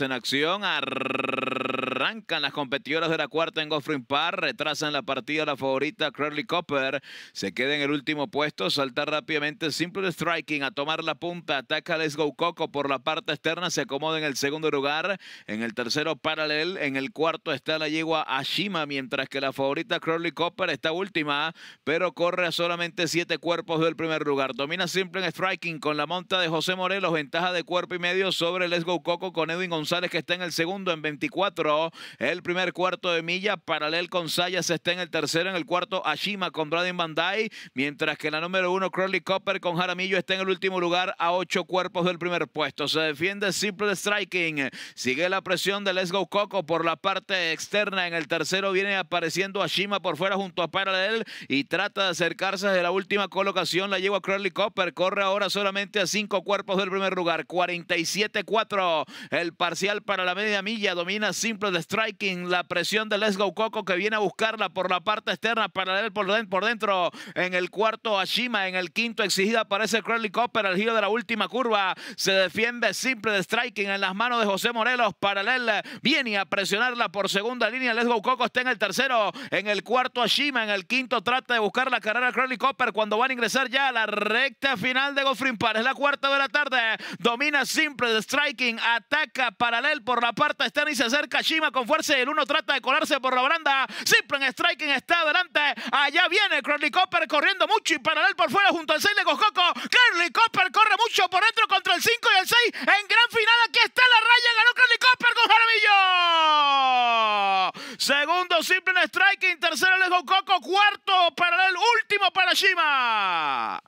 en acción. Arrancan las competidoras de la cuarta en Goffrin Park. Retrasan la partida la favorita Crowley Copper. Se queda en el último puesto. Salta rápidamente Simple Striking a tomar la punta. Ataca Let's Go Coco por la parte externa. Se acomoda en el segundo lugar. En el tercero Paralel. En el cuarto está la yegua Ashima. Mientras que la favorita Crowley Copper está última. Pero corre a solamente siete cuerpos del primer lugar. Domina Simple Striking con la monta de José Morelos. Ventaja de cuerpo y medio sobre Let's Go Coco con Edwin González que está en el segundo en 24, el primer cuarto de milla, paralel con Sayas está en el tercero, en el cuarto Ashima con Braden Bandai, mientras que la número uno Crowley Copper con Jaramillo está en el último lugar a ocho cuerpos del primer puesto. Se defiende Simple Striking, sigue la presión de Let's Go Coco por la parte externa, en el tercero viene apareciendo Ashima por fuera junto a Paralel y trata de acercarse de la última colocación, la lleva Crowley Copper, corre ahora solamente a cinco cuerpos del primer lugar, 47-4 el parcial para la media milla. Domina simple de striking. La presión de lesgo Coco que viene a buscarla por la parte externa Paralel por, dentro. En el cuarto, Ashima. En el quinto, exigida aparece Crowley Copper. Al giro de la última curva. Se defiende simple de striking en las manos de José Morelos. Paralel viene a presionarla por segunda línea. lesgo Coco está en el tercero. En el cuarto, Ashima. En el quinto, trata de buscar la carrera Crowley Copper cuando van a ingresar ya a la recta final de Gofrin Par. Es la cuarta de la tarde. Domina simple de striking. Ataca Paralel por la parte externa y se acerca Shima con fuerza. El uno trata de colarse por la baranda. Simple striking está adelante. Allá viene Curly Copper corriendo mucho y paralel por fuera junto al 6 de Coco Curly Copper corre mucho por dentro contra el 5 y el 6. En gran final aquí está la raya. Ganó Curly Copper con Jaramillo. Segundo Simple striking. Tercero Lego Coco. Cuarto paralel último para Shima.